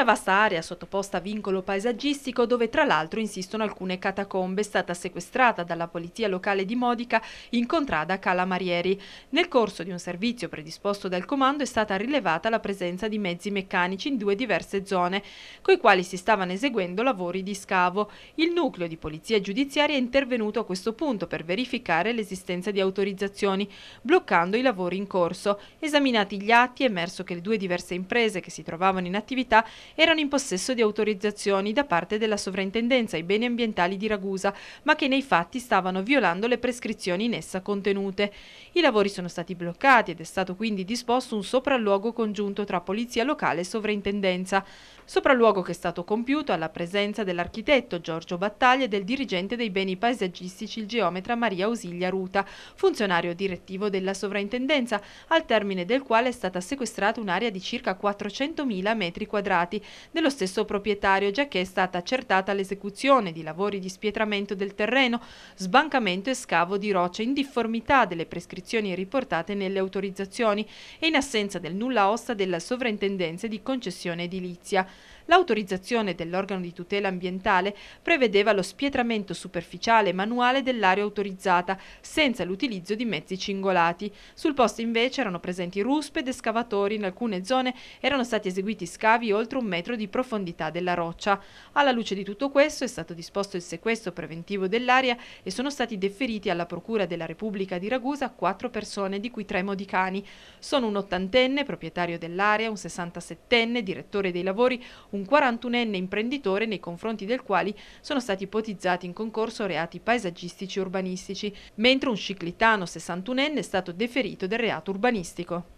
Una vasta area sottoposta a vincolo paesaggistico dove tra l'altro insistono alcune catacombe è stata sequestrata dalla polizia locale di Modica in contrada Calamarieri. Nel corso di un servizio predisposto dal comando è stata rilevata la presenza di mezzi meccanici in due diverse zone, coi quali si stavano eseguendo lavori di scavo. Il nucleo di polizia giudiziaria è intervenuto a questo punto per verificare l'esistenza di autorizzazioni, bloccando i lavori in corso. Esaminati gli atti è emerso che le due diverse imprese che si trovavano in attività erano in possesso di autorizzazioni da parte della sovrintendenza ai beni ambientali di Ragusa, ma che nei fatti stavano violando le prescrizioni in essa contenute. I lavori sono stati bloccati ed è stato quindi disposto un sopralluogo congiunto tra polizia locale e sovrintendenza, sopralluogo che è stato compiuto alla presenza dell'architetto Giorgio Battaglia e del dirigente dei beni paesaggistici il geometra Maria Ausilia Ruta, funzionario direttivo della sovrintendenza, al termine del quale è stata sequestrata un'area di circa 400.000 metri quadrati privati dello stesso proprietario, già che è stata accertata l'esecuzione di lavori di spietramento del terreno, sbancamento e scavo di roccia in difformità delle prescrizioni riportate nelle autorizzazioni e in assenza del nulla osta della sovrintendenza di concessione edilizia. L'autorizzazione dell'organo di tutela ambientale prevedeva lo spietramento superficiale manuale dell'area autorizzata, senza l'utilizzo di mezzi cingolati. Sul posto invece erano presenti ruspe ed escavatori, in alcune zone erano stati eseguiti scavi oltre un metro di profondità della roccia. Alla luce di tutto questo è stato disposto il sequestro preventivo dell'area e sono stati deferiti alla Procura della Repubblica di Ragusa quattro persone, di cui tre modicani. Sono un ottantenne, proprietario dell'area, un 67enne, direttore dei lavori, un un 41enne imprenditore nei confronti del quale sono stati ipotizzati in concorso reati paesaggistici e urbanistici, mentre un ciclitano 61enne è stato deferito del reato urbanistico.